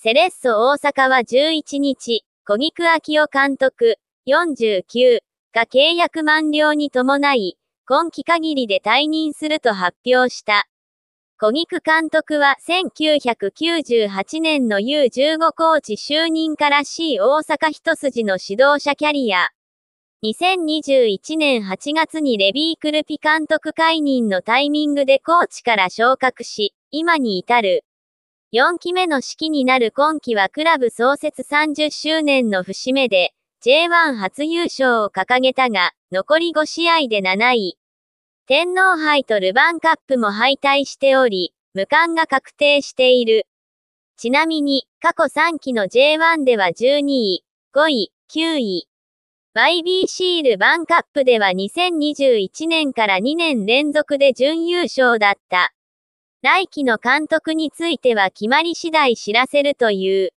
セレッソ大阪は11日、小菊秋夫監督、49、が契約満了に伴い、今季限りで退任すると発表した。小菊監督は1998年の U15 コーチ就任から C 大阪一筋の指導者キャリア。2021年8月にレビー・クルピ監督解任のタイミングでコーチから昇格し、今に至る。4期目の式になる今期はクラブ創設30周年の節目で、J1 初優勝を掲げたが、残り5試合で7位。天皇杯とルヴァンカップも敗退しており、無冠が確定している。ちなみに、過去3期の J1 では12位、5位、9位。YBC ルヴァンカップでは2021年から2年連続で準優勝だった。来季の監督については決まり次第知らせるという。